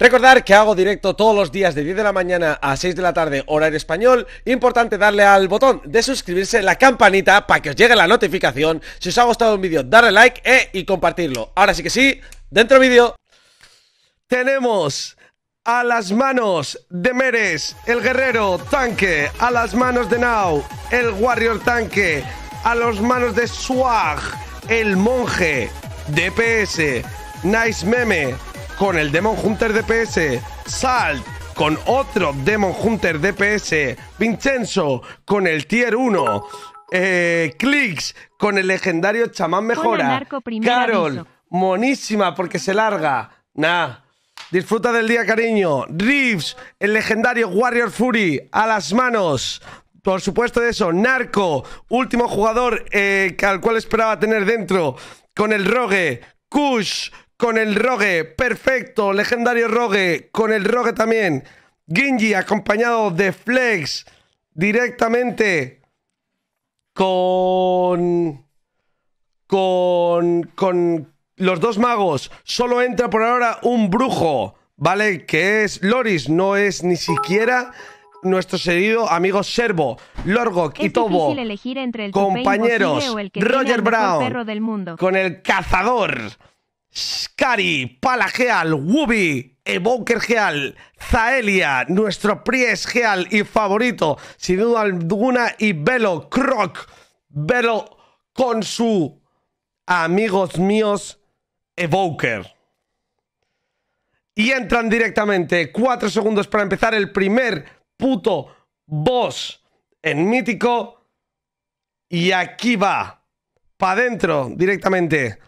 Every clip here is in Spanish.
Recordar que hago directo todos los días de 10 de la mañana a 6 de la tarde, en español. Importante darle al botón de suscribirse, la campanita, para que os llegue la notificación. Si os ha gustado el vídeo, darle like eh, y compartirlo. Ahora sí que sí, dentro del vídeo. Tenemos a las manos de Meres, el guerrero tanque. A las manos de Now, el warrior tanque. A las manos de Swag, el monje. DPS, Nice Meme con el Demon Hunter DPS, Salt con otro Demon Hunter DPS, Vincenzo con el Tier 1, eh, con el legendario Chamán Mejora, Carol, monísima porque se larga, nah. Disfruta del día, cariño. Reeves, el legendario Warrior Fury, a las manos. Por supuesto de eso, Narco, último jugador eh, al cual esperaba tener dentro, con el Rogue, Kush, con el Rogue, perfecto, legendario Rogue, con el Rogue también. Ginji, acompañado de Flex directamente con con con los dos magos. Solo entra por ahora un brujo, ¿vale? Que es Loris, no es ni siquiera nuestro seguido. amigo Servo, Lorgok y Tobo, compañeros, Roger Brown, con el cazador. Skari, Palageal, Wubi, Evoker Geal, Zaelia, nuestro priest Geal y favorito, sin duda alguna, y Velo, Croc, Velo con su amigos míos Evoker. Y entran directamente, 4 segundos para empezar el primer puto boss en mítico. Y aquí va, para adentro directamente.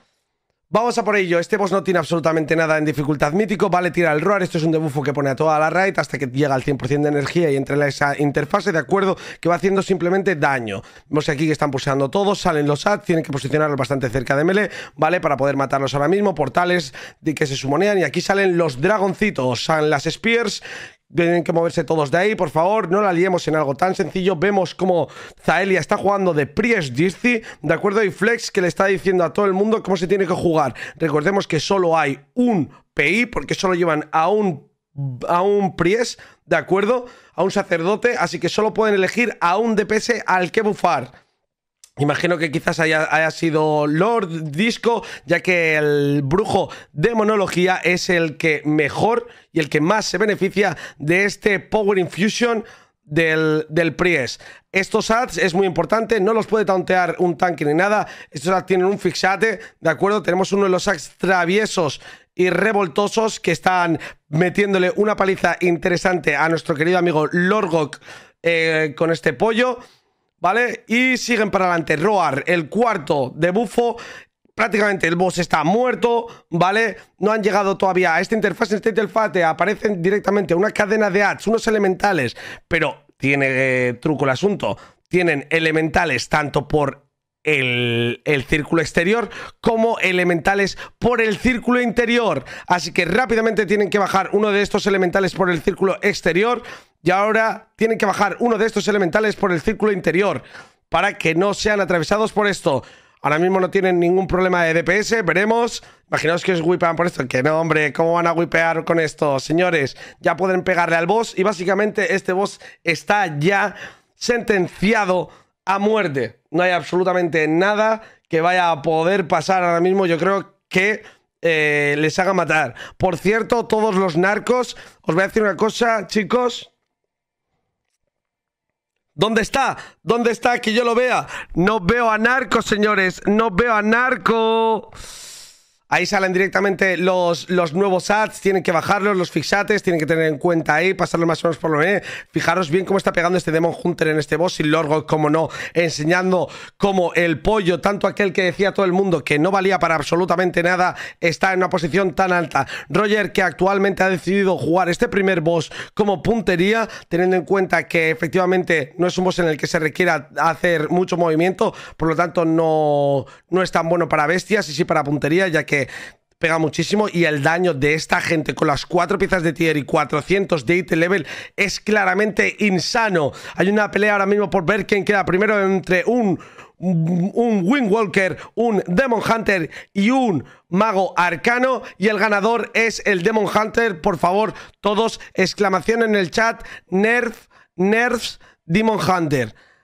Vamos a por ello. Este boss no tiene absolutamente nada en dificultad mítico. Vale, tira el roar. Esto es un debufo que pone a toda la raid hasta que llega al 100% de energía y entre esa interfase de acuerdo que va haciendo simplemente daño. Vemos aquí que están poseando todos. Salen los ads. Tienen que posicionarlos bastante cerca de melee, ¿vale? Para poder matarlos ahora mismo. Portales de que se sumonean. Y aquí salen los dragoncitos. Salen las spears tienen que moverse todos de ahí, por favor. No la liemos en algo tan sencillo. Vemos como Zaelia está jugando de Priest Dizzy, ¿de acuerdo? Y Flex que le está diciendo a todo el mundo cómo se tiene que jugar. Recordemos que solo hay un PI, porque solo llevan a un, a un Priest, ¿de acuerdo? A un sacerdote, así que solo pueden elegir a un DPS al que bufar. Imagino que quizás haya, sido Lord Disco, ya que el brujo de monología es el que mejor y el que más se beneficia de este Power Infusion del, del Estos ads es muy importante, no los puede tauntear un tanque ni nada. Estos ads tienen un fixate, ¿de acuerdo? Tenemos uno de los ads traviesos y revoltosos que están metiéndole una paliza interesante a nuestro querido amigo Lord eh, con este pollo. ¿vale? Y siguen para adelante. Roar, el cuarto de bufo. Prácticamente el boss está muerto, ¿vale? No han llegado todavía a esta interfaz. En esta interfaz aparecen directamente una cadena de ads, unos elementales, pero tiene eh, truco el asunto. Tienen elementales tanto por el, círculo exterior como elementales por el círculo interior. Así que rápidamente tienen que bajar uno de estos elementales por el círculo exterior y ahora tienen que bajar uno de estos elementales por el círculo interior para que no sean atravesados por esto. Ahora mismo no tienen ningún problema de DPS, veremos. Imaginaos que os wipean por esto. Que no, hombre, ¿cómo van a wipear con esto? Señores, ya pueden pegarle al boss y básicamente este boss está ya sentenciado a muerte. No hay absolutamente nada que vaya a poder pasar ahora mismo. Yo creo que eh, les haga matar. Por cierto, todos los narcos, os voy a decir una cosa, chicos. ¿Dónde está? ¿Dónde está que yo lo vea? No veo a narcos, señores. No veo a narco. Ahí salen directamente los, los nuevos ads, tienen que bajarlos, los fixates, tienen que tener en cuenta ahí, pasarlos más o menos por lo menos. Fijaros bien cómo está pegando este Demon Hunter en este boss, y Lorgo, como no, enseñando cómo el pollo, tanto aquel que decía todo el mundo que no valía para absolutamente nada, está en una posición tan alta. Roger, que actualmente ha decidido jugar este primer boss como puntería, teniendo en cuenta que efectivamente no es un boss en el que se requiera hacer mucho movimiento, por lo tanto no, no es tan bueno para bestias y sí para puntería, ya que pega muchísimo y el daño de esta gente con las cuatro piezas de tier y 400 de IT level es claramente insano. Hay una pelea ahora mismo por ver quién queda primero entre un un walker un Demon Hunter y un Mago Arcano. Y el ganador es el Demon Hunter. Por favor, todos, exclamación en el chat. Nerf, Nerfs, Demon Hunter.